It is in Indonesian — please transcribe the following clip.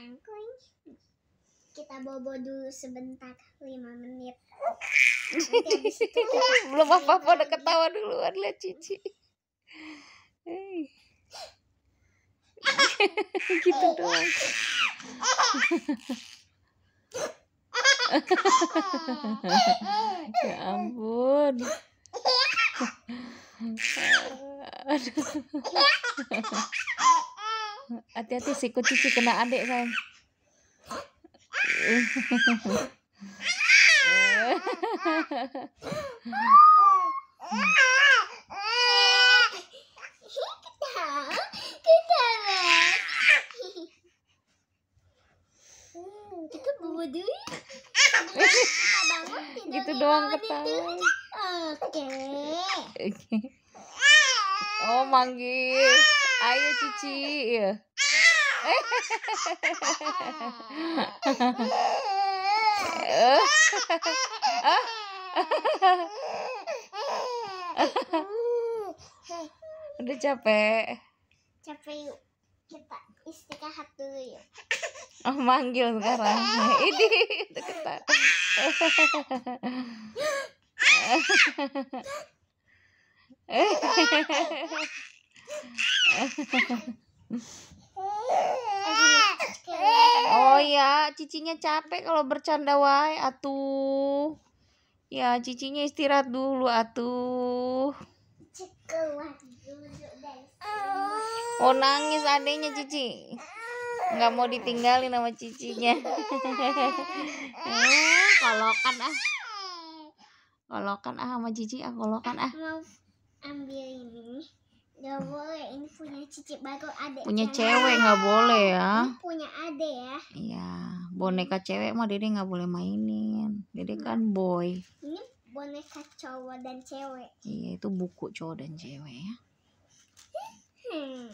angkling. Kita bobo dulu sebentar, lima menit. Belum apa-apa udah ketawa duluan lah Cici. Hei, gitu doang. ya ampun. Aduh. Hati-hati si kucing kena adik saya. kita gitu doang ketawa oke oh manggil Ayo Cici. Iya. Udah capek. Capek yuk. Kita istirahat dulu yuk. Oh, manggil sekarang. Ini deketan. Eh. oh ya, cicinya capek kalau bercanda wae atuh. Ya, cicinya istirahat dulu atuh. Oh nangis adanya cici nggak mau ditinggalin sama cicinya eh kolokan ah kolokan ah sama cici ah kolokan ah ambil ini Gak boleh, ini punya cicit baru adek Punya cewek nggak boleh ya. Ini punya adek ya. Iya, boneka cewek mah Dede nggak boleh mainin. Dede hmm. kan boy. Ini boneka cowok dan cewek. Iya, itu buku cowok dan cewek ya. Hmm.